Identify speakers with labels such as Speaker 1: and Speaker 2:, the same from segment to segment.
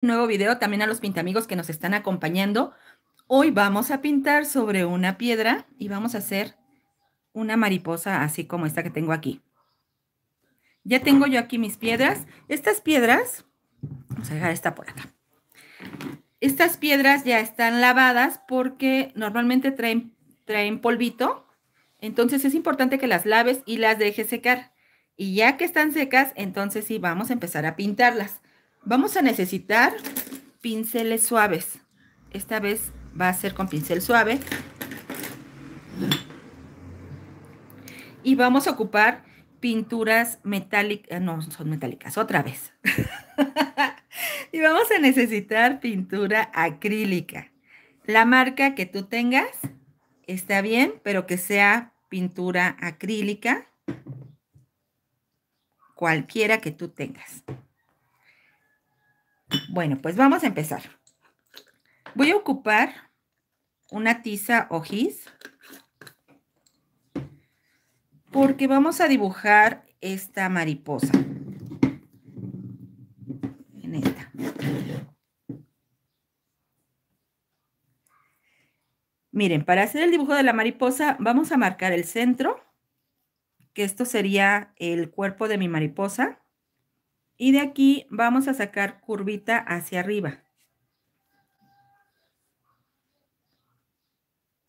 Speaker 1: nuevo video también a los pintamigos que nos están acompañando. Hoy vamos a pintar sobre una piedra y vamos a hacer una mariposa así como esta que tengo aquí. Ya tengo yo aquí mis piedras. Estas piedras, vamos a dejar esta por acá. Estas piedras ya están lavadas porque normalmente traen, traen polvito. Entonces es importante que las laves y las dejes secar. Y ya que están secas, entonces sí vamos a empezar a pintarlas. Vamos a necesitar pinceles suaves. Esta vez va a ser con pincel suave. Y vamos a ocupar pinturas metálicas, ah, no, son metálicas, otra vez. y vamos a necesitar pintura acrílica. La marca que tú tengas está bien, pero que sea pintura acrílica, cualquiera que tú tengas. Bueno, pues vamos a empezar. Voy a ocupar una tiza o gis. porque vamos a dibujar esta mariposa. Miren, para hacer el dibujo de la mariposa vamos a marcar el centro, que esto sería el cuerpo de mi mariposa. Y de aquí vamos a sacar curvita hacia arriba.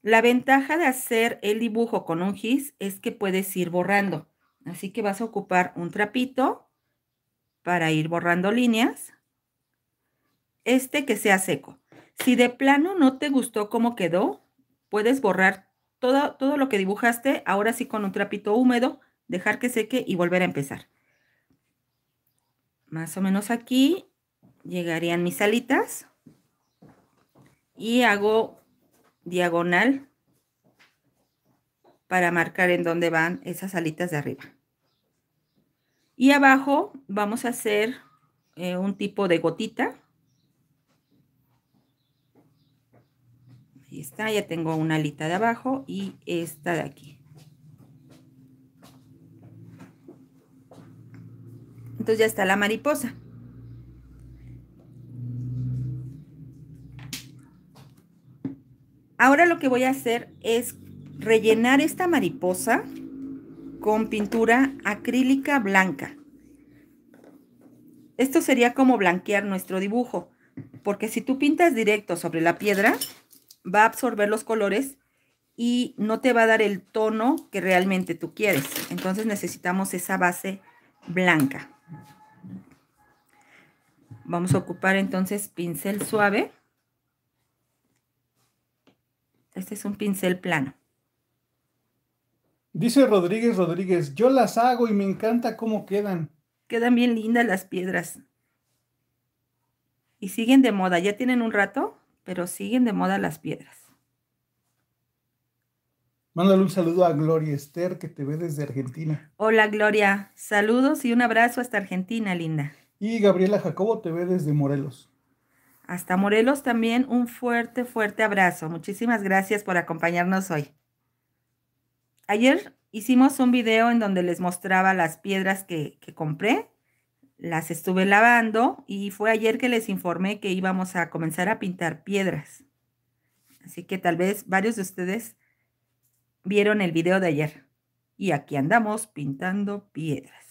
Speaker 1: La ventaja de hacer el dibujo con un gis es que puedes ir borrando. Así que vas a ocupar un trapito para ir borrando líneas. Este que sea seco. Si de plano no te gustó cómo quedó, puedes borrar todo, todo lo que dibujaste, ahora sí con un trapito húmedo, dejar que seque y volver a empezar. Más o menos aquí llegarían mis alitas. Y hago diagonal para marcar en dónde van esas alitas de arriba. Y abajo vamos a hacer eh, un tipo de gotita. Ahí está, ya tengo una alita de abajo y esta de aquí. Entonces ya está la mariposa. Ahora lo que voy a hacer es rellenar esta mariposa con pintura acrílica blanca. Esto sería como blanquear nuestro dibujo, porque si tú pintas directo sobre la piedra, va a absorber los colores y no te va a dar el tono que realmente tú quieres. Entonces necesitamos esa base blanca. Vamos a ocupar entonces pincel suave. Este es un pincel plano. Dice Rodríguez Rodríguez, yo las hago y me encanta cómo quedan. Quedan bien lindas las piedras. Y siguen de moda, ya tienen un rato, pero siguen de moda las piedras.
Speaker 2: Mándale un saludo a Gloria Esther, que te ve desde Argentina.
Speaker 1: Hola Gloria, saludos y un abrazo hasta Argentina, linda. Y Gabriela Jacobo te ve desde Morelos. Hasta Morelos también un fuerte, fuerte abrazo. Muchísimas gracias por acompañarnos hoy. Ayer hicimos un video en donde les mostraba las piedras que, que compré. Las estuve lavando y fue ayer que les informé que íbamos a comenzar a pintar piedras. Así que tal vez varios de ustedes vieron el video de ayer. Y aquí andamos pintando piedras.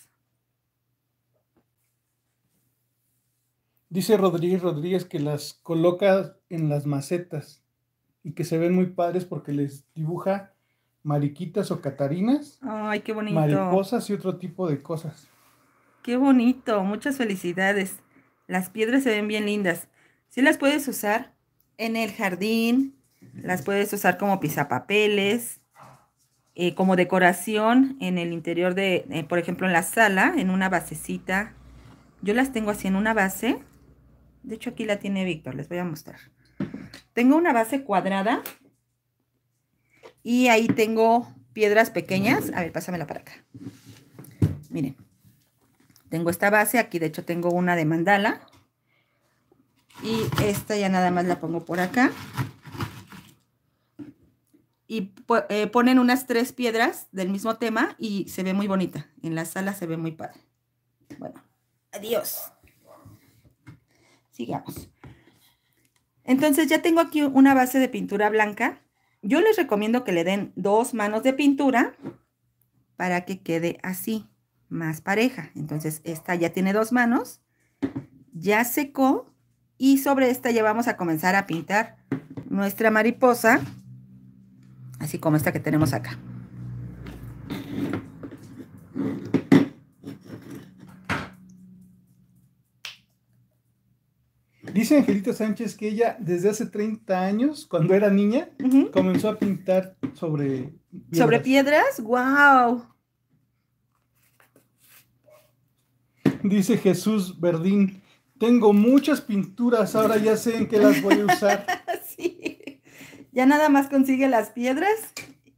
Speaker 1: Dice Rodríguez
Speaker 2: Rodríguez que las coloca en las macetas y que se ven muy padres porque les dibuja mariquitas o catarinas. Ay, qué bonito. Mariposas y otro tipo de
Speaker 1: cosas. Qué bonito, muchas felicidades. Las piedras se ven bien lindas. Sí las puedes usar en el jardín, las puedes usar como pisapapeles, eh, como decoración en el interior de, eh, por ejemplo, en la sala, en una basecita. Yo las tengo así en una base de hecho, aquí la tiene Víctor, les voy a mostrar. Tengo una base cuadrada y ahí tengo piedras pequeñas. A ver, pásamela para acá. Miren, tengo esta base, aquí de hecho tengo una de mandala. Y esta ya nada más la pongo por acá. Y eh, ponen unas tres piedras del mismo tema y se ve muy bonita. En la sala se ve muy padre. Bueno, adiós digamos Entonces ya tengo aquí una base de pintura blanca. Yo les recomiendo que le den dos manos de pintura para que quede así, más pareja. Entonces esta ya tiene dos manos, ya secó y sobre esta ya vamos a comenzar a pintar nuestra mariposa, así como esta que tenemos acá.
Speaker 2: dice Angelita Sánchez que ella desde hace 30 años, cuando era niña, comenzó a pintar sobre piedras. ¿Sobre
Speaker 1: piedras? ¡Wow!
Speaker 2: Dice Jesús Verdín, tengo muchas pinturas,
Speaker 1: ahora ya sé en qué las voy a usar. ya nada más consigue las piedras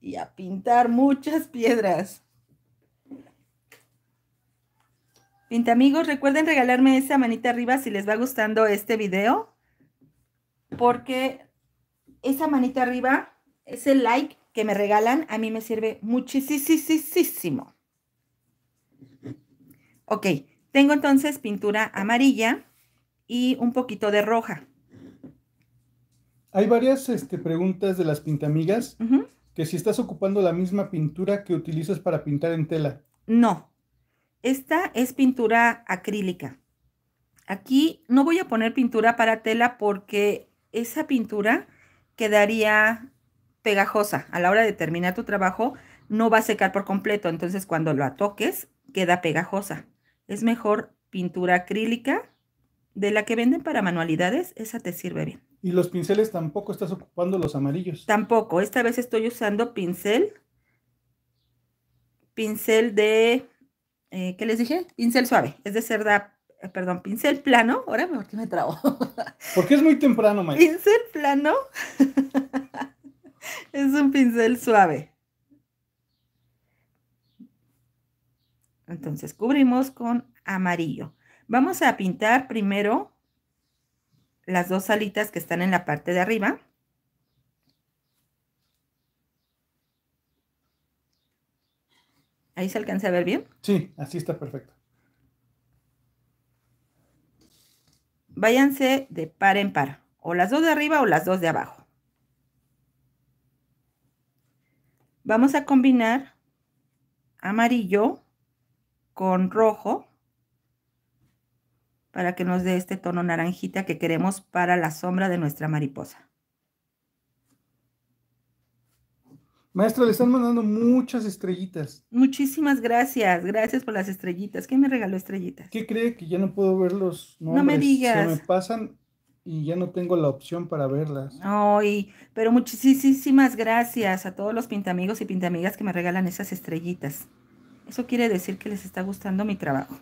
Speaker 1: y a pintar muchas piedras. amigos, recuerden regalarme esa manita arriba si les va gustando este video, porque esa manita arriba, ese like que me regalan, a mí me sirve muchísimo. Ok, tengo entonces pintura amarilla y un poquito de roja.
Speaker 2: Hay varias este, preguntas de las pintamigas,
Speaker 1: que si estás ocupando la misma pintura que utilizas para pintar en tela. No, esta es pintura acrílica. Aquí no voy a poner pintura para tela porque esa pintura quedaría pegajosa. A la hora de terminar tu trabajo no va a secar por completo, entonces cuando lo toques queda pegajosa. Es mejor pintura acrílica de la que venden para manualidades, esa te sirve bien. Y los pinceles tampoco estás ocupando los amarillos. Tampoco, esta vez estoy usando pincel pincel de eh, ¿qué les dije? Pincel suave, es de cerda, eh, perdón, pincel plano, ahora que me trabo.
Speaker 2: Porque es muy temprano, Mike.
Speaker 1: Pincel plano es un pincel suave. Entonces cubrimos con amarillo. Vamos a pintar primero las dos alitas que están en la parte de arriba. ¿Ahí se alcanza a ver bien? Sí, así está perfecto. Váyanse de par en par, o las dos de arriba o las dos de abajo. Vamos a combinar amarillo con rojo para que nos dé este tono naranjita que queremos para la sombra de nuestra mariposa. Maestro, le están mandando muchas estrellitas. Muchísimas gracias, gracias por las estrellitas. ¿Quién me regaló estrellitas? ¿Qué cree que ya no puedo verlos? No me digas. Se me pasan
Speaker 2: y ya no tengo la opción para verlas.
Speaker 1: Ay, pero muchísimas gracias a todos los pintamigos y pintamigas que me regalan esas estrellitas. Eso quiere decir que les está gustando mi trabajo.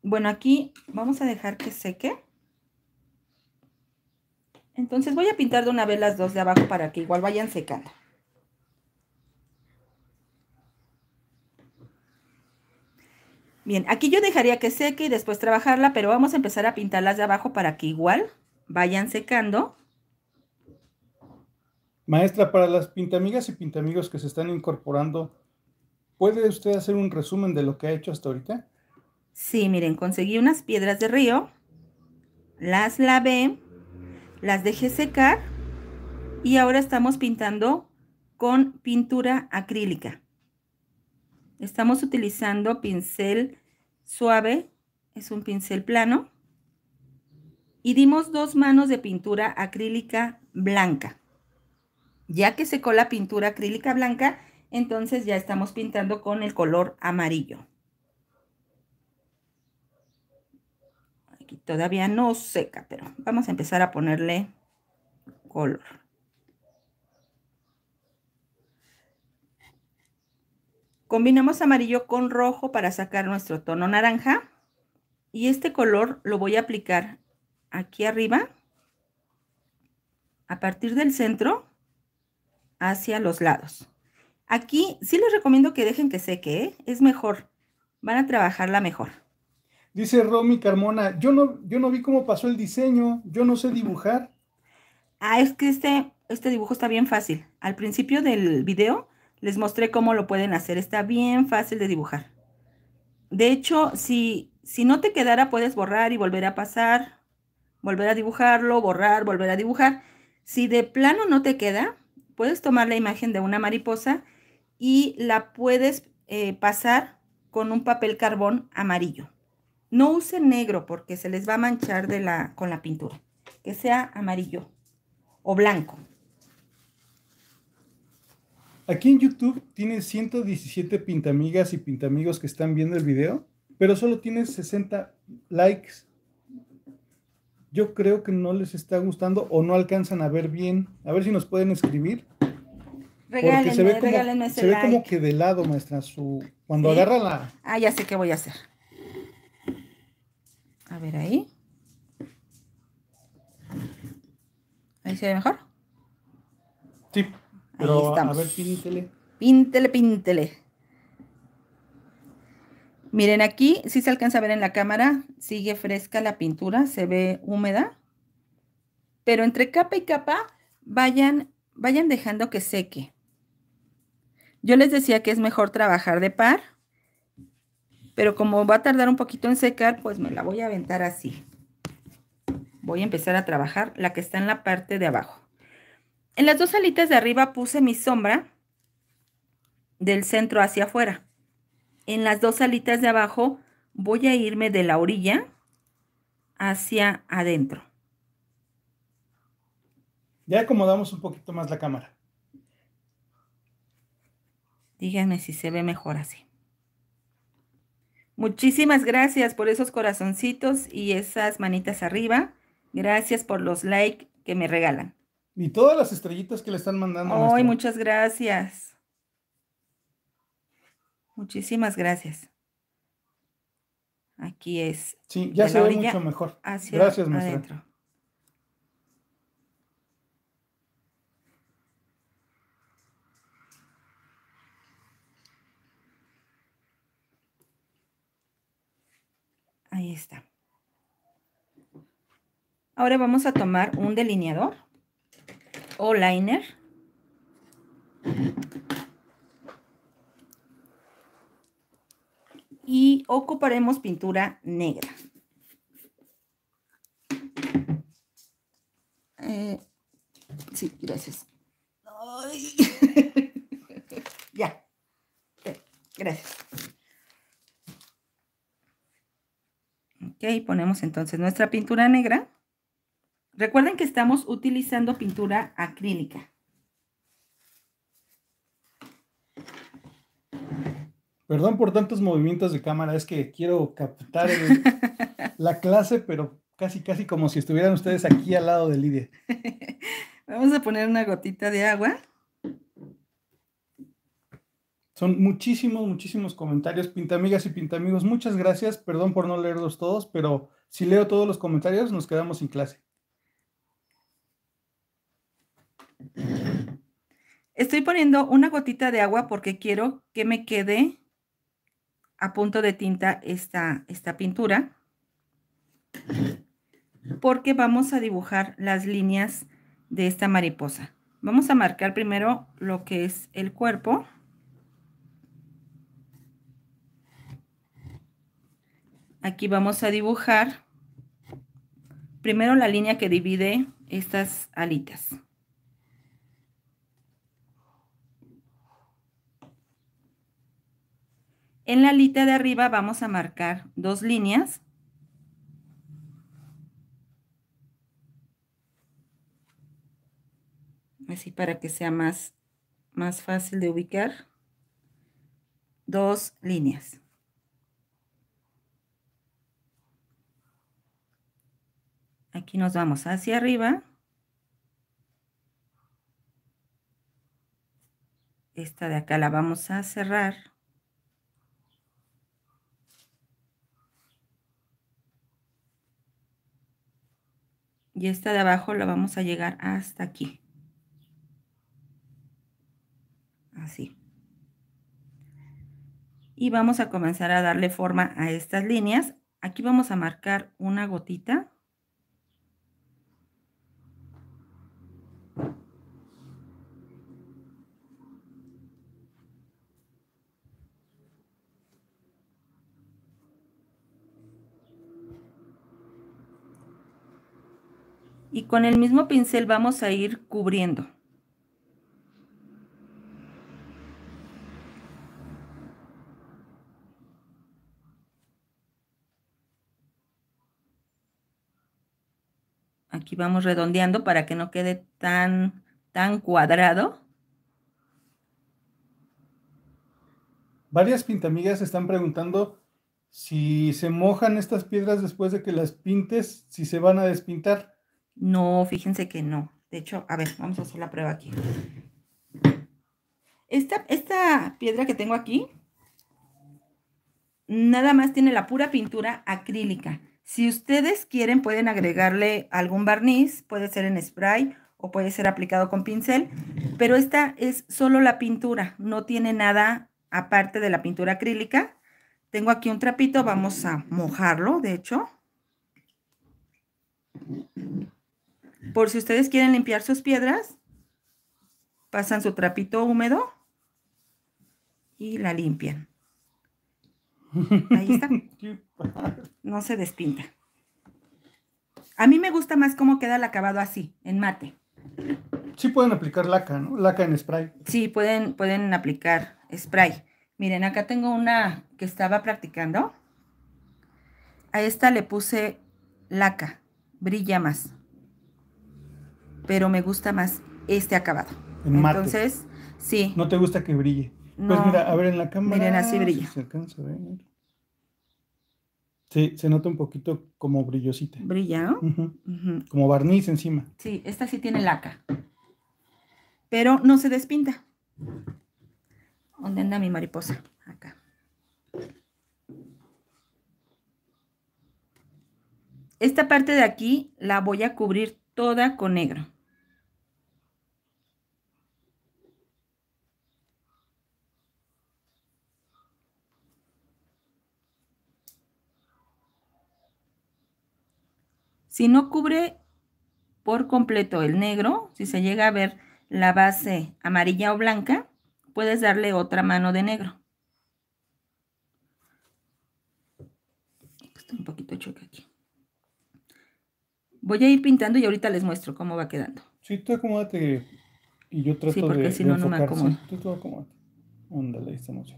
Speaker 1: Bueno, aquí vamos a dejar que seque. Entonces voy a pintar de una vez las dos de abajo para que igual vayan secando. Bien, aquí yo dejaría que seque y después trabajarla, pero vamos a empezar a pintarlas de abajo para que igual vayan secando.
Speaker 2: Maestra, para las pintamigas y pintamigos que se están incorporando, ¿puede usted hacer un resumen de lo que ha
Speaker 1: hecho hasta ahorita? Sí, miren, conseguí unas piedras de río, las lavé, las dejé secar y ahora estamos pintando con pintura acrílica. Estamos utilizando pincel suave, es un pincel plano. Y dimos dos manos de pintura acrílica blanca. Ya que secó la pintura acrílica blanca, entonces ya estamos pintando con el color amarillo. Aquí todavía no seca, pero vamos a empezar a ponerle color. Combinamos amarillo con rojo para sacar nuestro tono naranja. Y este color lo voy a aplicar aquí arriba, a partir del centro, hacia los lados. Aquí sí les recomiendo que dejen que seque, ¿eh? es mejor. Van a trabajarla mejor.
Speaker 2: Dice Romy Carmona, yo no, yo no vi cómo pasó el diseño,
Speaker 1: yo no sé dibujar. Ah, es que este, este dibujo está bien fácil. Al principio del video les mostré cómo lo pueden hacer. Está bien fácil de dibujar. De hecho, si, si no te quedara, puedes borrar y volver a pasar, volver a dibujarlo, borrar, volver a dibujar. Si de plano no te queda, puedes tomar la imagen de una mariposa y la puedes eh, pasar con un papel carbón amarillo. No use negro porque se les va a manchar de la, con la pintura. Que sea amarillo o blanco.
Speaker 2: Aquí en YouTube tiene 117 pintamigas y pintamigos que están viendo el video, pero solo tienes 60 likes. Yo creo que no les está gustando o no alcanzan a ver bien. A ver si nos pueden escribir.
Speaker 1: Regálenme, Porque se ve se ve como
Speaker 2: que de lado, maestra, su cuando agarra la.
Speaker 1: Ah, ya sé qué voy a hacer. A ver ahí. ¿Ahí se ve mejor? Sí. Pero, Ahí píntele. Píntele, Miren aquí, si se alcanza a ver en la cámara, sigue fresca la pintura, se ve húmeda. Pero entre capa y capa, vayan, vayan dejando que seque. Yo les decía que es mejor trabajar de par, pero como va a tardar un poquito en secar, pues me la voy a aventar así. Voy a empezar a trabajar la que está en la parte de abajo. En las dos alitas de arriba puse mi sombra del centro hacia afuera. En las dos alitas de abajo voy a irme de la orilla hacia adentro. Ya acomodamos un poquito más la cámara. Díganme si se ve mejor así. Muchísimas gracias por esos corazoncitos y esas manitas arriba. Gracias por los likes que me regalan. Y todas las estrellitas que le están mandando. Ay, muchas gracias. Muchísimas gracias. Aquí es. Sí, ya se ve mucho mejor. gracias, maestra. Ahí está. Ahora vamos a tomar un delineador o liner. Y ocuparemos pintura negra. Eh, sí, gracias. ya. Eh, gracias. Ok, ponemos entonces nuestra pintura negra. Recuerden que estamos utilizando pintura acrílica.
Speaker 2: Perdón por tantos movimientos de cámara, es que quiero captar la clase, pero casi, casi como si estuvieran ustedes aquí al lado de Lidia. Vamos a poner una gotita de agua. Son muchísimos, muchísimos comentarios. pinta amigas y pintamigos, muchas gracias. Perdón por no leerlos todos, pero si leo todos los comentarios nos quedamos sin clase.
Speaker 1: Estoy poniendo una gotita de agua porque quiero que me quede a punto de tinta esta, esta pintura. Porque vamos a dibujar las líneas de esta mariposa. Vamos a marcar primero lo que es el cuerpo. Aquí vamos a dibujar primero la línea que divide estas alitas. En la alita de arriba vamos a marcar dos líneas. Así para que sea más, más fácil de ubicar. Dos líneas. Aquí nos vamos hacia arriba. Esta de acá la vamos a cerrar. y esta de abajo la vamos a llegar hasta aquí. Así. Y vamos a comenzar a darle forma a estas líneas. Aquí vamos a marcar una gotita. y con el mismo pincel vamos a ir cubriendo. Aquí vamos redondeando para que no quede tan, tan cuadrado.
Speaker 2: Varias pintamigas están preguntando si se mojan estas piedras después de que las pintes, si se van a despintar.
Speaker 1: No, fíjense que no. De hecho, a ver, vamos a hacer la prueba aquí. Esta, esta piedra que tengo aquí, nada más tiene la pura pintura acrílica. Si ustedes quieren, pueden agregarle algún barniz, puede ser en spray o puede ser aplicado con pincel, pero esta es solo la pintura, no tiene nada aparte de la pintura acrílica. Tengo aquí un trapito, vamos a mojarlo, de hecho por si ustedes quieren limpiar sus piedras, pasan su trapito húmedo y la limpian. Ahí está. No se despinta. A mí me gusta más cómo queda el acabado así, en mate. Sí pueden aplicar laca, ¿no? Laca en spray. Sí, pueden, pueden aplicar spray. Miren, acá tengo una que estaba practicando. A esta le puse laca, brilla más pero me gusta más este acabado. En mate. Entonces, sí.
Speaker 2: No te gusta que brille. pues mira, a ver en la cámara. Miren, así brilla. Si se alcanza a ver. Sí, se nota un poquito como brillosita. Brilla, ¿no? Como barniz encima.
Speaker 1: Sí, esta sí tiene laca. Pero no se despinta. ¿Dónde anda mi mariposa? Acá. Esta parte de aquí la voy a cubrir toda con negro. Si no cubre por completo el negro, si se llega a ver la base amarilla o blanca, puedes darle otra mano de negro. Está un poquito choque aquí. Voy a ir pintando y ahorita les muestro cómo va quedando.
Speaker 2: Sí, tú acomódate y yo trato sí, porque de, si no, no me acomodo. Sí,
Speaker 1: tú, tú acomódate.
Speaker 2: Ándale, esta mucho?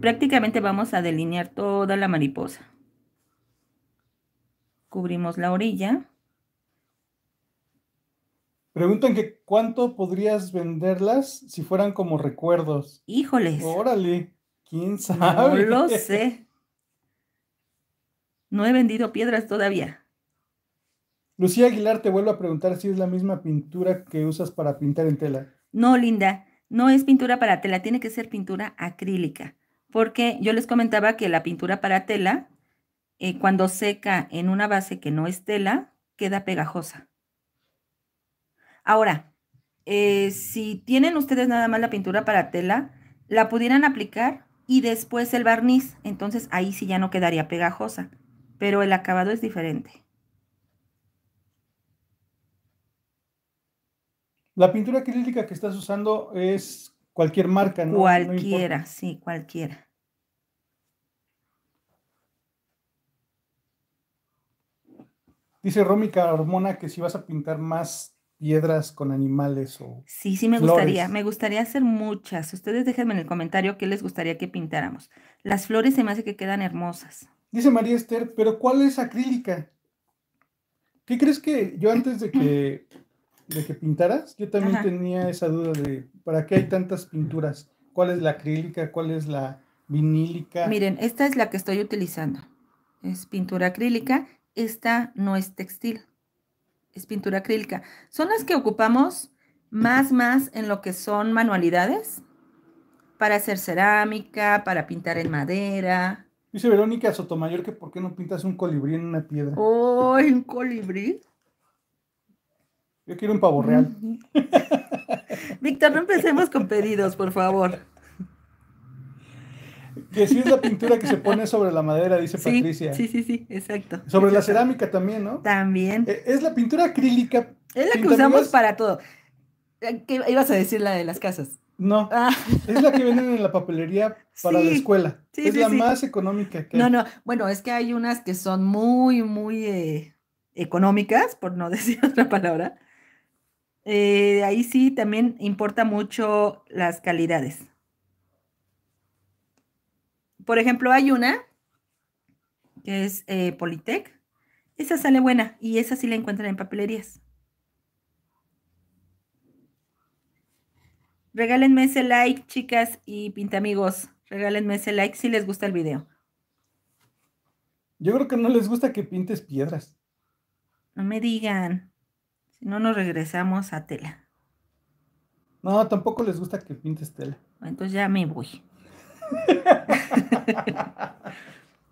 Speaker 1: prácticamente vamos a delinear toda la mariposa. Cubrimos la orilla.
Speaker 2: Preguntan que cuánto podrías venderlas si fueran como recuerdos. Híjoles. Órale, quién sabe. No lo sé.
Speaker 1: No he vendido piedras todavía.
Speaker 2: Lucía Aguilar te vuelvo a preguntar si es la misma pintura que usas para pintar en tela.
Speaker 1: No, Linda, no es pintura para tela, tiene que ser pintura acrílica porque yo les comentaba que la pintura para tela, eh, cuando seca en una base que no es tela, queda pegajosa. Ahora, eh, si tienen ustedes nada más la pintura para tela, la pudieran aplicar y después el barniz, entonces ahí sí ya no quedaría pegajosa, pero el acabado es diferente. ¿La pintura acrílica
Speaker 2: que estás usando es Cualquier marca, ¿no? Cualquiera,
Speaker 1: sí, cualquiera.
Speaker 2: Dice Rómica hormona que si vas a pintar más piedras con animales o. Sí, sí, me gustaría.
Speaker 1: Me gustaría hacer muchas. Ustedes déjenme en el comentario qué les gustaría que pintáramos. Las flores se me hace que quedan hermosas. Dice María Esther,
Speaker 2: pero ¿cuál es acrílica? ¿Qué crees que yo antes de que de que pintaras, yo también tenía esa duda de ¿para qué hay tantas pinturas? ¿Cuál es la acrílica? ¿Cuál es la vinílica? Miren,
Speaker 1: esta es la que estoy utilizando. Es pintura acrílica. Esta no es textil. Es pintura acrílica. Son las que ocupamos más, más en lo que son manualidades para hacer cerámica, para pintar en madera. Dice Verónica Sotomayor que por qué no pintas un colibrí en una piedra. ¡Oh, un colibrí! Yo quiero
Speaker 2: un pavo real.
Speaker 1: Víctor, no empecemos con pedidos, por favor.
Speaker 2: Que sí es la pintura que se pone sobre la madera, dice Patricia. Sí, sí, sí, exacto. Sobre la cerámica también, ¿no? También. Eh, es la pintura acrílica. Es la que usamos
Speaker 1: para todo. Eh, ¿Qué ibas a decir la de las casas?
Speaker 2: No, ah. es la que venden en la papelería para la escuela. es la más económica que No, no,
Speaker 1: bueno, es que hay unas que son muy, muy eh, económicas, por no decir otra palabra, eh, ahí sí también importa mucho las calidades. Por ejemplo, hay una que es eh, Politec. Esa sale buena y esa sí la encuentran en papelerías. Regálenme ese like, chicas y pintamigos. Regálenme ese like si les gusta el video. Yo creo que no les gusta que pintes piedras. No me digan no, nos regresamos a tela. No, tampoco les gusta que pintes tela. Entonces ya me voy.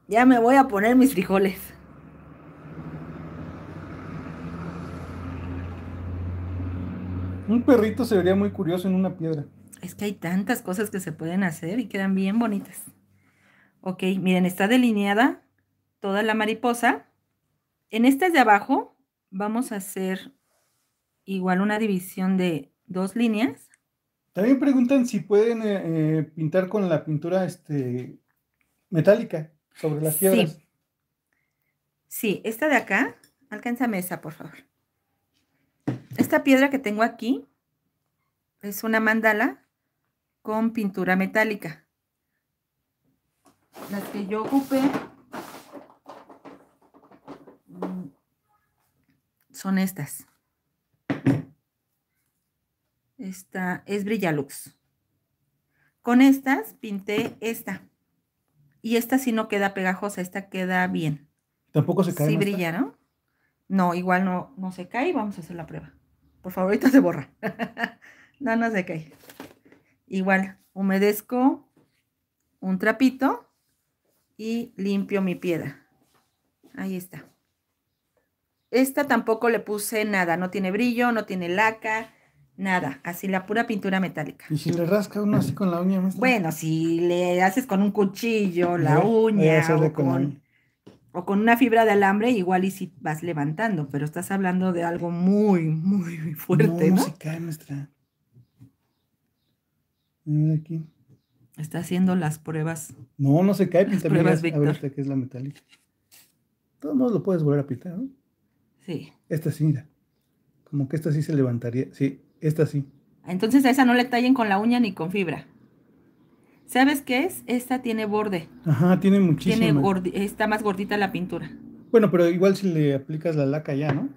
Speaker 1: ya me voy a poner mis frijoles. Un perrito se vería muy curioso en una piedra. Es que hay tantas cosas que se pueden hacer y quedan bien bonitas. Ok, miren, está delineada toda la mariposa. En estas de abajo vamos a hacer igual una división de dos líneas.
Speaker 2: También preguntan si pueden eh, eh, pintar con la pintura este, metálica sobre las piedras. Sí.
Speaker 1: sí, esta de acá, alcánzame esa, por favor. Esta piedra que tengo aquí es una mandala con pintura metálica. Las que yo ocupé mm, son estas. Esta es Brillalux. Con estas pinté esta. Y esta sí no queda pegajosa, esta queda bien.
Speaker 2: ¿Tampoco se cae? Sí brilla,
Speaker 1: ¿no? No, igual no, no se cae. Vamos a hacer la prueba. Por favor, ahorita se borra. no, no se cae. Igual, humedezco un trapito y limpio mi piedra. Ahí está. Esta tampoco le puse nada. No tiene brillo, no tiene laca, Nada, así la pura pintura metálica. ¿Y si le rasca uno así con la uña? Bueno, si le haces con un cuchillo la uña o con, o con una fibra de alambre, igual y si vas levantando, pero estás hablando de algo muy, muy fuerte, ¿no? ¿no? Se cae nuestra... Aquí. Está haciendo las pruebas. No, no se cae, Las pruebas, A ver esta que es la metálica.
Speaker 2: todos modos lo puedes volver a pintar, ¿no? Sí. Esta sí, mira. Como que esta sí se levantaría. Sí, esta sí.
Speaker 1: Entonces a esa no le tallen con la uña ni con fibra. ¿Sabes qué es? Esta tiene borde.
Speaker 2: Ajá, tiene muchísimo.
Speaker 1: Tiene está más gordita la pintura.
Speaker 2: Bueno, pero igual si le aplicas la laca ya, ¿no?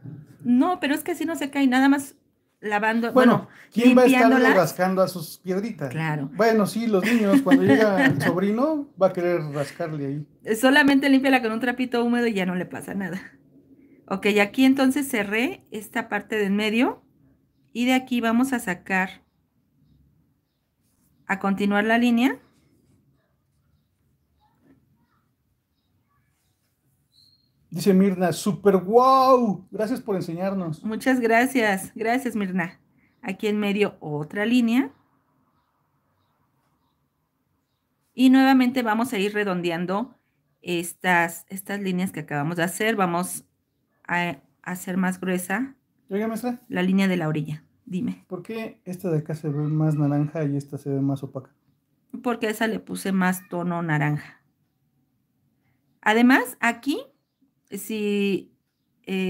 Speaker 1: No, pero es que así no se cae, nada más lavando. Bueno, ¿quién va a estarle
Speaker 2: rascando a sus piedritas? Claro. Bueno, sí, los niños, cuando llega el sobrino, va a querer rascarle
Speaker 1: ahí. Solamente límpiala con un trapito húmedo y ya no le pasa nada. Ok, aquí entonces cerré esta parte del medio y de aquí vamos a sacar, a continuar la línea. Dice Mirna, super wow. Gracias por enseñarnos. Muchas gracias. Gracias, Mirna. Aquí en medio otra línea. Y nuevamente vamos a ir redondeando estas, estas líneas que acabamos de hacer. Vamos a hacer más gruesa la línea de la orilla, dime. ¿Por qué
Speaker 2: esta de acá se ve más naranja y esta se ve más opaca?
Speaker 1: Porque a esa le puse más tono naranja. Además, aquí, eh, si,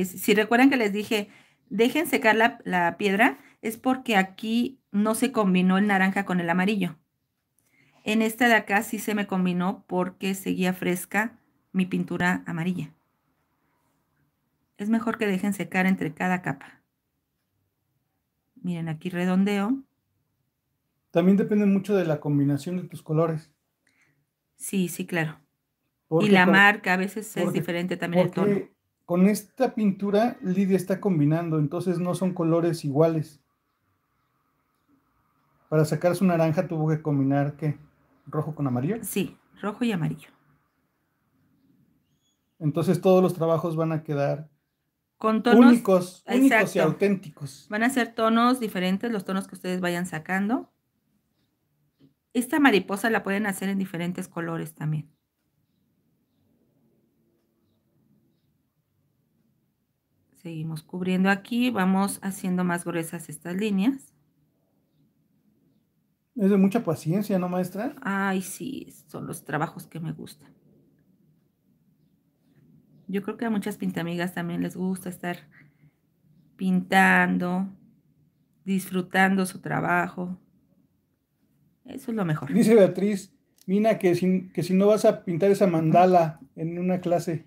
Speaker 1: si recuerdan que les dije, dejen secar la, la piedra, es porque aquí no se combinó el naranja con el amarillo. En esta de acá sí se me combinó porque seguía fresca mi pintura amarilla. Es mejor que dejen secar entre cada capa. Miren, aquí redondeo.
Speaker 2: También depende mucho de la combinación de tus colores.
Speaker 1: Sí, sí, claro. y la marca a veces es diferente también el tono.
Speaker 2: Con esta pintura Lidia está combinando, entonces no son colores iguales. Para sacar su naranja tuvo que combinar qué? ¿Rojo con amarillo? Sí,
Speaker 1: rojo y amarillo.
Speaker 2: Entonces todos los trabajos van a quedar
Speaker 1: con tonos únicos, y
Speaker 2: auténticos.
Speaker 1: Van a ser tonos diferentes, los tonos que ustedes vayan sacando. Esta mariposa la pueden hacer en diferentes colores también. Seguimos cubriendo aquí, vamos haciendo más gruesas estas líneas. Es de mucha paciencia, ¿no, maestra? Ay, sí, son los trabajos que me gustan. Yo creo que a muchas pintamigas también les gusta estar pintando, disfrutando su trabajo. Eso es lo mejor. Dice
Speaker 2: Beatriz, Mina, que si, que si no vas a pintar esa mandala en una clase.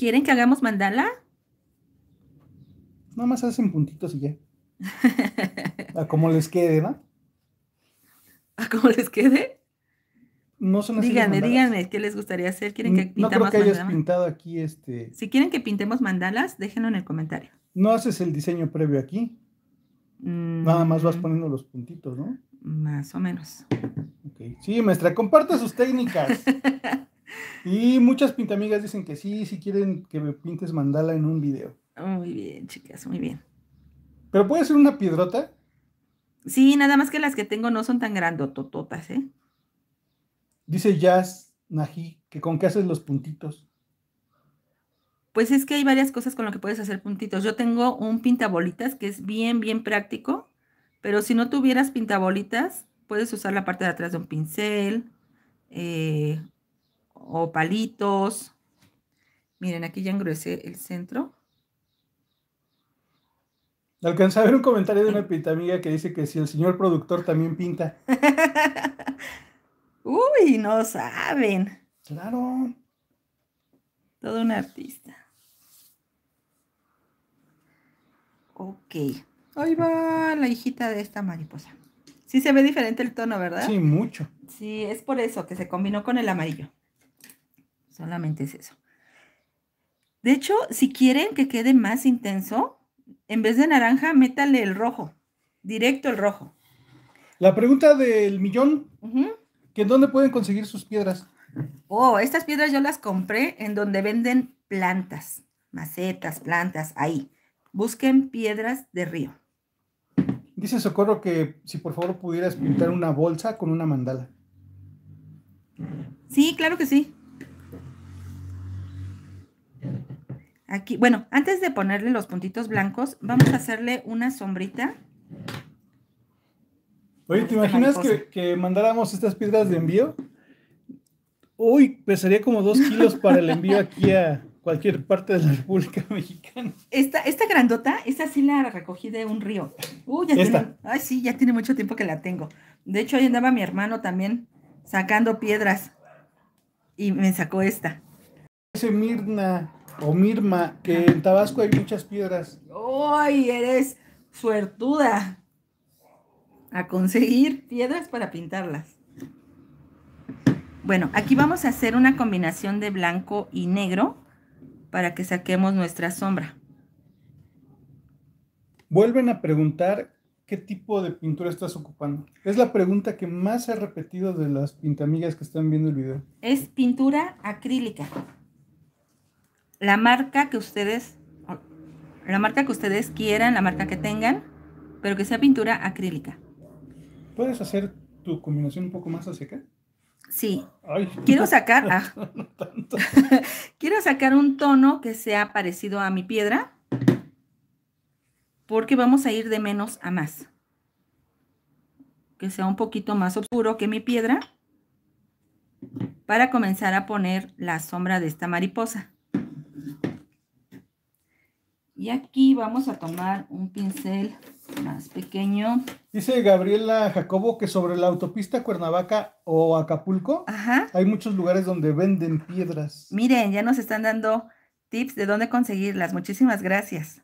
Speaker 1: ¿Quieren que hagamos mandala?
Speaker 2: Nada más hacen puntitos y ya. a como les quede, ¿no?
Speaker 1: A como les quede. No díganme, díganme, ¿qué les gustaría hacer? ¿Quieren que pintamos no creo que hayas
Speaker 2: pintado aquí este...
Speaker 1: Si quieren que pintemos mandalas, déjenlo en el comentario.
Speaker 2: ¿No haces el diseño previo aquí? Mm, nada más vas poniendo los puntitos, ¿no? Más o menos. Okay. Sí, maestra, comparte sus técnicas. y muchas pintamigas dicen que sí, si quieren que me pintes mandala en un video.
Speaker 1: Muy bien, chicas,
Speaker 2: muy bien. ¿Pero puede ser una
Speaker 1: piedrota? Sí, nada más que las que tengo no son tan grandotototas, ¿eh?
Speaker 2: Dice Jazz Nají, que con qué haces los puntitos.
Speaker 1: Pues es que hay varias cosas con lo que puedes hacer puntitos. Yo tengo un pintabolitas que es bien, bien práctico, pero si no tuvieras pintabolitas, puedes usar la parte de atrás de un pincel eh, o palitos. Miren, aquí ya engruesé el centro. Alcanzaba a ver un comentario
Speaker 2: de una pintamiga que dice que si el señor productor también pinta.
Speaker 1: Uy, no saben. Claro. Todo un artista. Ok. Ahí va la hijita de esta mariposa. Sí se ve diferente el tono, ¿verdad? Sí, mucho. Sí, es por eso que se combinó con el amarillo. Solamente es eso. De hecho, si quieren que quede más intenso, en vez de naranja, métale el rojo. Directo el rojo.
Speaker 2: La pregunta del millón. ¿En
Speaker 1: dónde pueden conseguir sus piedras? Oh, estas piedras yo las compré en donde venden plantas, macetas, plantas, ahí. Busquen piedras de río.
Speaker 2: Dice Socorro que si por favor pudieras pintar una bolsa con una mandala.
Speaker 1: Sí, claro que sí. Aquí, bueno, antes de ponerle los puntitos blancos, vamos a hacerle una sombrita
Speaker 2: Oye, ¿te imaginas que, mandáramos estas piedras de envío? Uy, pesaría como dos kilos para el envío aquí a cualquier parte de la República Mexicana.
Speaker 1: Esta, esta grandota, esta sí la recogí de un río. Uy, uh, ya tiene, ay, sí, ya tiene mucho tiempo que la tengo. De hecho, ahí andaba mi hermano también sacando piedras y me sacó esta. Ese Mirna
Speaker 2: o Mirma, que en Tabasco hay muchas piedras.
Speaker 1: Uy, eres suertuda! a conseguir piedras para pintarlas. Bueno, aquí vamos a hacer una combinación de blanco y negro para que saquemos nuestra sombra.
Speaker 2: Vuelven a preguntar qué tipo de pintura estás ocupando. Es la pregunta que más se ha repetido de las pintamigas que están viendo el video.
Speaker 1: Es pintura acrílica. La marca que ustedes la marca que ustedes quieran, la marca que tengan, pero que sea pintura acrílica. ¿Puedes hacer tu combinación un poco más a acá? Sí. Quiero sacar. Ah. Quiero sacar un tono que sea parecido a mi piedra. Porque vamos a ir de menos a más. Que sea un poquito más oscuro que mi piedra. Para comenzar a poner la sombra de esta mariposa. Y aquí vamos a tomar un pincel más pequeño.
Speaker 2: Dice Gabriela Jacobo que sobre la autopista Cuernavaca o Acapulco hay muchos lugares donde venden piedras.
Speaker 1: Miren, ya nos están dando tips de dónde conseguirlas. Muchísimas gracias.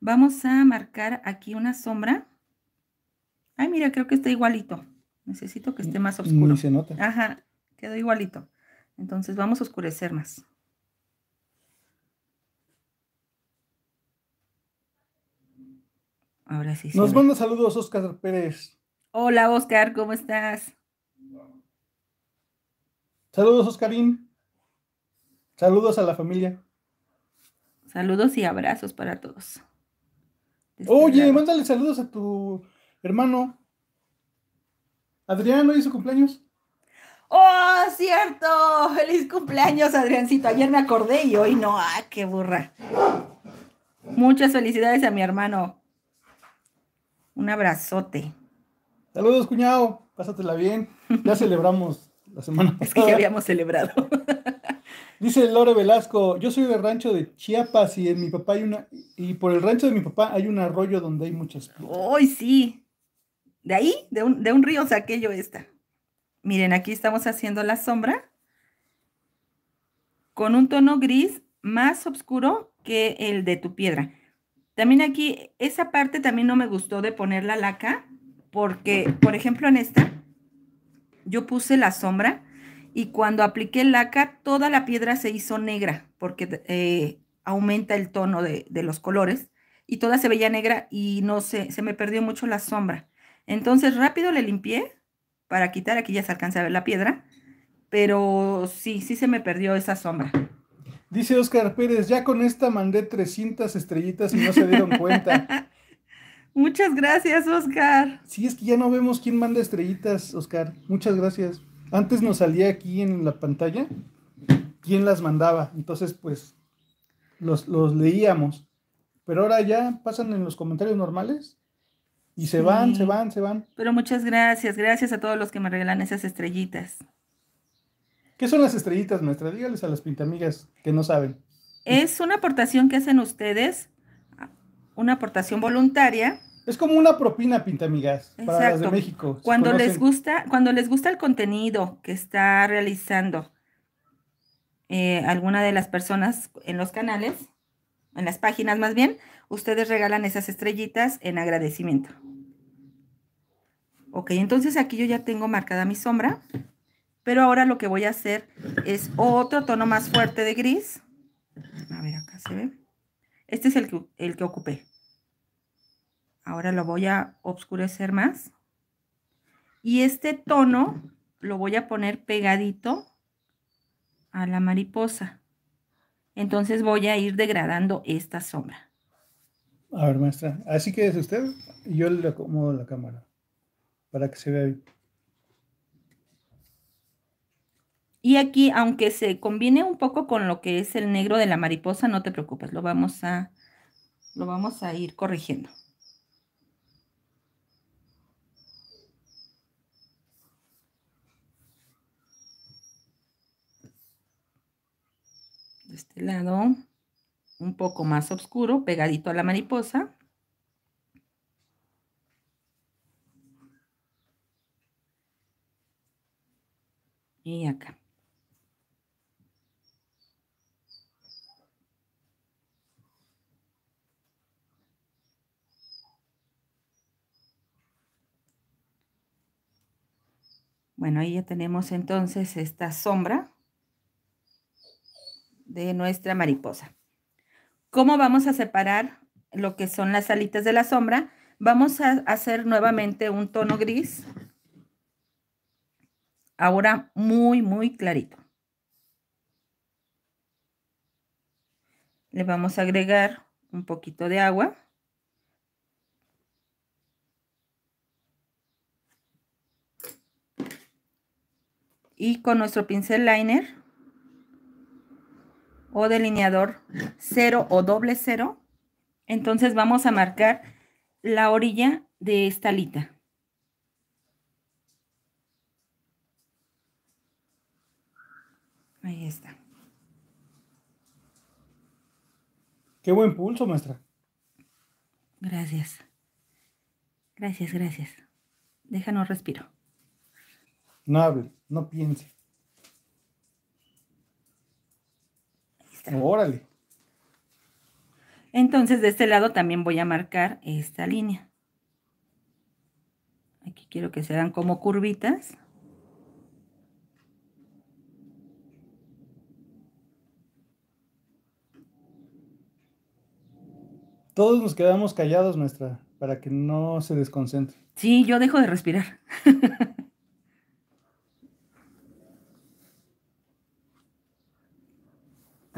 Speaker 1: Vamos a marcar aquí una sombra. Ay, mira, creo que está igualito. Necesito que esté más oscuro. Ajá, quedó igualito. Entonces vamos a oscurecer más. Ahora sí. Nos manda saludos Oscar Pérez. Hola Oscar, ¿cómo estás? Saludos Oscarín. Saludos a la familia. Saludos y abrazos para todos.
Speaker 2: Oye, mándale saludos a tu hermano. Adrián, ¿hoy hizo cumpleaños?
Speaker 1: ¡Oh, cierto! ¡Feliz cumpleaños, Adriancito! Ayer me acordé y hoy no. ¡Ah, qué burra! Muchas felicidades a mi hermano. Un abrazote.
Speaker 2: Saludos, cuñado. Pásatela bien. Ya celebramos la semana pasada. Es que ya habíamos celebrado. Dice Lore Velasco, yo soy del rancho de Chiapas y en mi papá hay una,
Speaker 1: y por el rancho de mi papá hay un arroyo donde hay muchas ¡Ay, sí! De ahí, de un, de un río saqué yo esta. Miren, aquí estamos haciendo la sombra con un tono gris más oscuro que el de tu piedra. También aquí, esa parte también no me gustó de poner la laca, porque, por ejemplo, en esta, yo puse la sombra y cuando apliqué laca, toda la piedra se hizo negra, porque eh, aumenta el tono de, los colores, y toda se veía negra y no sé, se me perdió mucho la sombra. Entonces, rápido le limpié para quitar, aquí ya se alcanza a ver la piedra, pero sí, sí se me perdió esa sombra. Dice Oscar Pérez, ya con esta mandé 300
Speaker 2: estrellitas y no se dieron cuenta. Muchas gracias, Oscar. Sí, es que ya no vemos quién manda estrellitas, Oscar. Muchas gracias. Antes nos salía aquí en la pantalla quién las mandaba. Entonces, pues, los, leíamos. Pero ahora ya pasan en los comentarios normales y se van, se van, se
Speaker 1: van. Pero muchas gracias. Gracias a todos los que me regalan esas estrellitas.
Speaker 2: ¿Qué son las estrellitas, maestra? Dígales a las pintamigas que no saben. Es una aportación que hacen ustedes, una aportación voluntaria. Es como una propina, pintamigas, para las de México. Cuando les
Speaker 1: gusta, cuando les gusta el contenido que está realizando eh, alguna de las personas en los canales, en las páginas más bien, ustedes regalan esas estrellitas en agradecimiento. Ok, entonces aquí yo ya tengo marcada mi sombra. Pero ahora lo que voy a hacer es otro tono más fuerte de gris. A ver, acá se ve. Este es el que, el que ocupé. Ahora lo voy a obscurecer más. Y este tono lo voy a poner pegadito a la mariposa. Entonces voy a ir degradando esta sombra.
Speaker 2: A ver, maestra. Así que es usted. Yo le acomodo la cámara para que se vea bien.
Speaker 1: Y aquí, aunque se combine un poco con lo que es el negro de la mariposa, no te preocupes, lo vamos a, lo vamos a ir corrigiendo. De este lado, un poco más oscuro, pegadito a la mariposa. Y acá. Bueno, ahí ya tenemos entonces esta sombra de nuestra mariposa. ¿Cómo vamos a separar lo que son las alitas de la sombra? Vamos a hacer nuevamente un tono gris, ahora muy, muy clarito. Le vamos a agregar un poquito de agua. y con nuestro pincel liner o delineador 0 o doble 0, entonces vamos a marcar la orilla de esta alita.
Speaker 2: Ahí está. Qué buen pulso, maestra.
Speaker 1: Gracias. Gracias, gracias. Déjanos respiro.
Speaker 2: No hable no piense.
Speaker 1: Órale. Entonces, de este lado también voy a marcar esta línea. Aquí quiero que sean como curvitas.
Speaker 2: Todos nos quedamos callados, nuestra, para que no se desconcentre.
Speaker 1: Sí, yo dejo de respirar.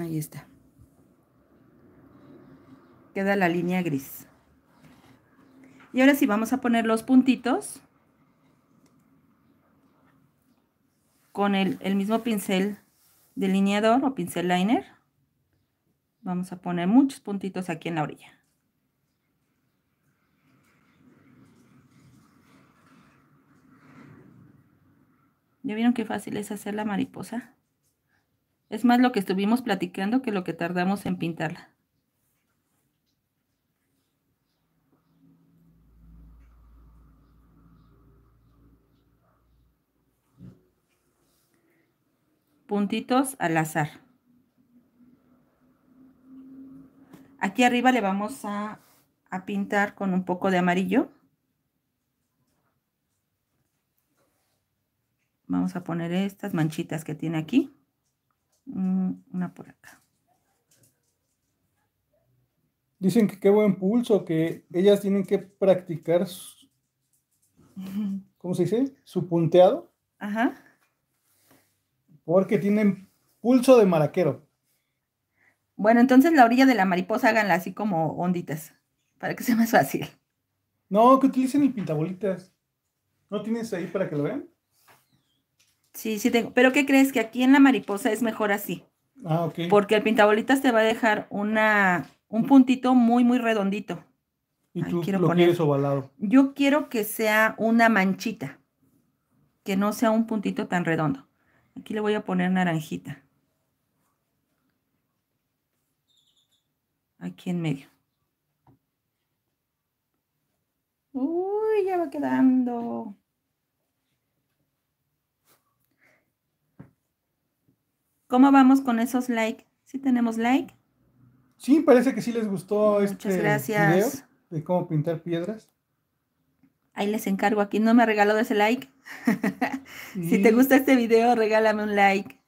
Speaker 1: Ahí está. Queda la línea gris. Y ahora sí vamos a poner los puntitos con el, mismo pincel delineador o pincel liner. Vamos a poner muchos puntitos aquí en la orilla. ¿Ya vieron qué fácil es hacer la mariposa? Es más lo que estuvimos platicando que lo que tardamos en pintarla. Puntitos al azar. Aquí arriba le vamos a, a pintar con un poco de amarillo. Vamos a poner estas manchitas que tiene aquí. Mm, una por acá. Dicen
Speaker 2: que qué buen pulso, que ellas tienen que practicar, ¿cómo se dice? Su punteado. Ajá. Porque tienen
Speaker 1: pulso de maraquero. Bueno, entonces la orilla de la mariposa háganla así como onditas, para que sea más fácil. No, que utilicen el pintabolitas. ¿No tienes ahí para que lo vean? Sí, sí tengo. Pero ¿qué crees? Que aquí en la mariposa es mejor así. Ah, ok. Porque el pintabolitas te va a dejar una, un puntito muy, muy redondito. ¿Y tú lo
Speaker 2: ovalado?
Speaker 1: Yo quiero que sea una manchita. Que no sea un puntito tan redondo. Aquí le voy a poner naranjita. Aquí en medio. Uy, ya va quedando. ¿Cómo vamos con esos likes? ¿Sí tenemos like?
Speaker 2: Sí, parece que sí les gustó este video de cómo pintar piedras.
Speaker 1: Ahí les encargo aquí, no me ha regalado ese like. Si te gusta este video, regálame un like.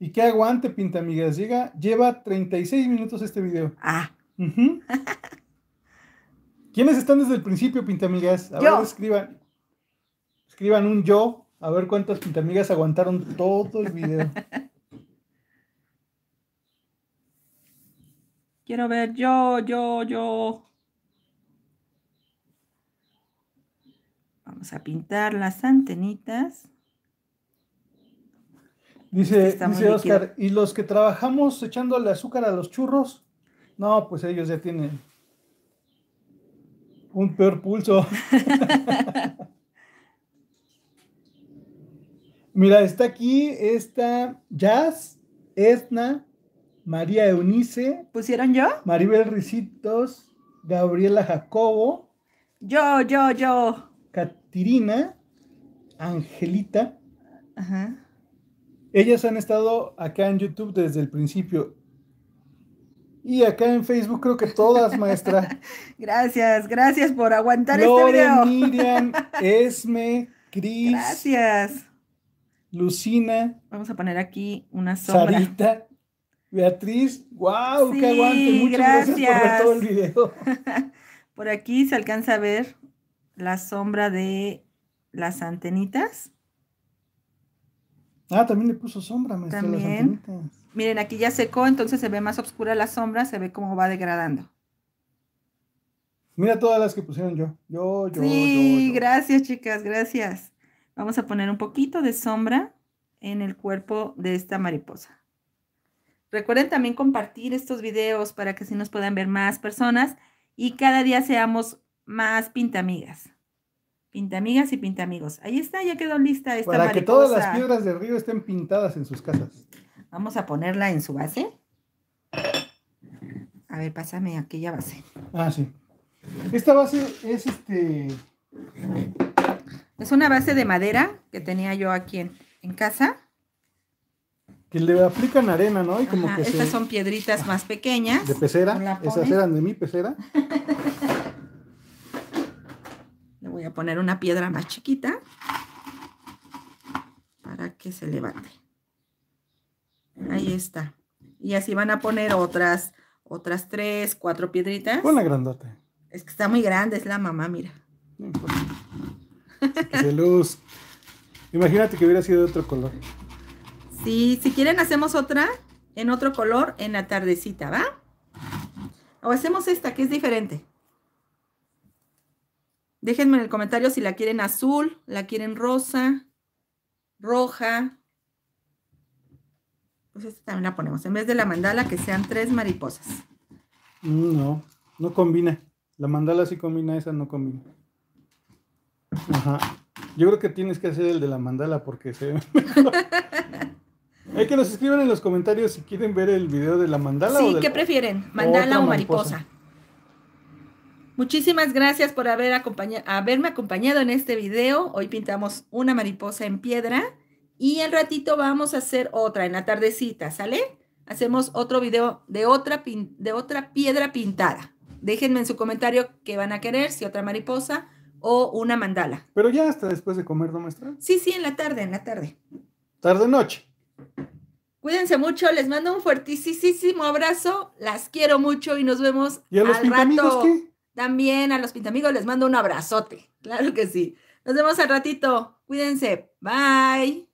Speaker 1: Y que
Speaker 2: aguante, pinta amigas. Llega, lleva 36 minutos este video. Ah. ¿Quiénes están desde el principio, Pinta Amigas? yo. escriban. Escriban un yo, a ver cuántas Pinta Amigas aguantaron todo el video.
Speaker 1: Quiero ver yo, yo, yo. Vamos a pintar las antenitas. Dice, este dice Oscar,
Speaker 2: ¿y los que trabajamos el azúcar a los churros? No, pues ellos ya tienen un peor pulso. Mira, está aquí, esta Jazz, Esna, María Eunice. ¿Pusieron yo? Maribel Ricitos, Gabriela Jacobo. Yo, yo, yo. Catirina, Angelita. Ajá. Ellas han estado acá en YouTube desde el principio. Y acá en Facebook creo que todas, maestra.
Speaker 1: gracias, gracias por aguantar este video. Miriam, Esme, Cris. Gracias. Lucina. Vamos a poner aquí una sombra. Sarita. Beatriz, wow, qué aguante. Muchas gracias. por ver todo el video. por aquí se alcanza a ver la sombra de las antenitas. Ah, también le puso sombra, También. Miren, aquí ya secó, entonces se ve más oscura la sombra, se ve cómo va degradando.
Speaker 2: Mira todas las que pusieron yo. Yo, yo, sí,
Speaker 1: yo, yo. gracias, chicas, gracias. Vamos a poner un poquito de sombra en el cuerpo de esta mariposa. Recuerden también compartir estos videos para que así nos puedan ver más personas y cada día seamos más pintamigas. Pintamigas y pintamigos. Ahí está, ya quedó lista esta Para que todas las piedras del río estén pintadas en sus casas. Vamos a ponerla en su base. A ver, pásame aquella base. Ah, sí. Esta base es este... Es una base de madera que tenía yo aquí en casa.
Speaker 2: Que le aplican arena, ¿no? como estas son
Speaker 1: piedritas más pequeñas. De
Speaker 2: pecera. Esas eran de mi pecera.
Speaker 1: le voy a poner una piedra más chiquita para que se levante. Ahí está. Y así van a poner otras, otras tres, cuatro piedritas. la grandota. Es que está muy grande, es la mamá, mira.
Speaker 2: de luz. Imagínate que hubiera sido de otro color
Speaker 1: si quieren hacemos otra en otro color en la tardecita, ¿va? O hacemos esta que es diferente. Déjenme en el comentario si la quieren azul, la quieren rosa, roja. Pues esta también la ponemos. En vez de la mandala, que sean tres mariposas. Mm, no, no combina. La mandala sí combina, esa no combina.
Speaker 2: Ajá. Yo creo que tienes que hacer el de la mandala porque se ve Hay que nos escriban en los comentarios si quieren ver el video de la mandala. Sí, ¿qué
Speaker 1: prefieren? ¿Mandala o mariposa? Muchísimas gracias por haber haberme acompañado en este video. Hoy pintamos una mariposa en piedra y al ratito vamos a hacer otra en la tardecita, ¿sale? Hacemos otro video de otra, de otra piedra pintada. Déjenme en su comentario qué van a querer, si otra mariposa o una mandala.
Speaker 2: Pero ya hasta después de comer, ¿no, maestra?
Speaker 1: Sí, sí, en la tarde, en la tarde.
Speaker 2: Tarde-noche.
Speaker 1: Cuídense mucho, les mando un fuertísimo abrazo, las quiero mucho y nos vemos ¿Y a los al ¿qué? También a los pintamigos les mando un abrazote, claro que sí. Nos vemos al ratito, cuídense, bye.